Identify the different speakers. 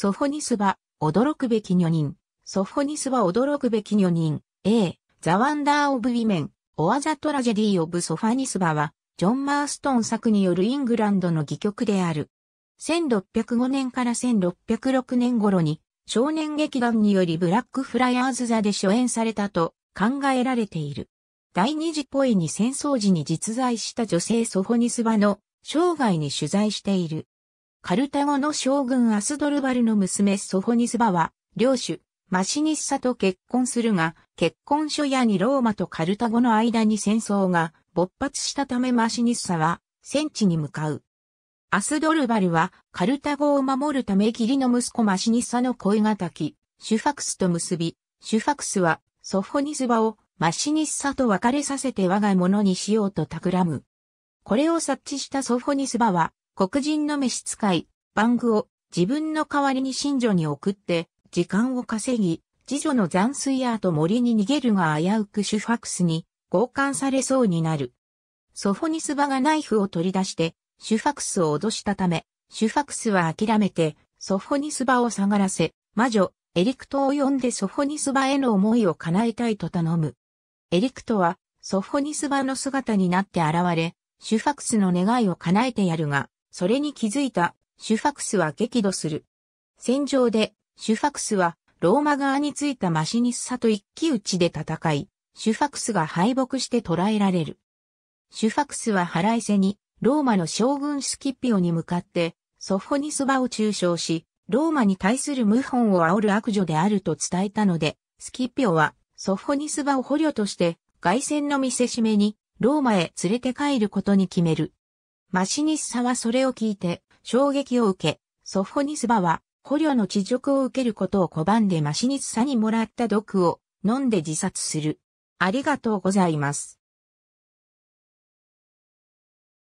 Speaker 1: ソフォニスバ、驚くべき女人。ソフォニスバ驚くべき女人。A、ザ・ワンダー・オブ・ウィメン。オア・ザ・トラジェディ・オブ・ソファニスバは、ジョン・マーストン作によるイングランドの戯曲である。1605年から1606年頃に、少年劇団によりブラックフライアーズ座で初演されたと考えられている。第二次ポエに戦争時に実在した女性ソフォニスバの生涯に取材している。カルタゴの将軍アスドルバルの娘ソフォニスバは、領主、マシニッサと結婚するが、結婚初夜にローマとカルタゴの間に戦争が勃発したためマシニッサは戦地に向かう。アスドルバルはカルタゴを守るため義理の息子マシニッサの恋き、シュファクスと結び、シュファクスはソフォニスバをマシニッサと別れさせて我が物にしようと企む。これを察知したソフォニスバは黒人の召使い、バングを自分の代わりに神女に送って、時間を稼ぎ、次女の残水アート森に逃げるが危うくシュファクスに強姦されそうになる。ソフォニスバがナイフを取り出して、シュファクスを脅したため、シュファクスは諦めて、ソフォニスバを下がらせ、魔女、エリクトを呼んでソフォニスバへの思いを叶えたいと頼む。エリクトは、ソフォニスバの姿になって現れ、シュファクスの願いを叶えてやるが、それに気づいたシュファクスは激怒する。戦場でシュファクスはローマ側についたマシニスサと一騎打ちで戦い、シュファクスが敗北して捕らえられる。シュファクスは腹いせにローマの将軍スキッピオに向かってソフォニスバを中傷し、ローマに対する謀反を煽る悪女であると伝えたので、スキッピオはソフォニスバを捕虜として外戦の見せしめにローマへ連れて帰ることに決める。マシニッサはそれを聞いて衝撃を受け、ソフォニスバは捕虜の地辱を受けることを拒んでマシニッサにもらった毒を飲んで自殺する。ありがとうございます。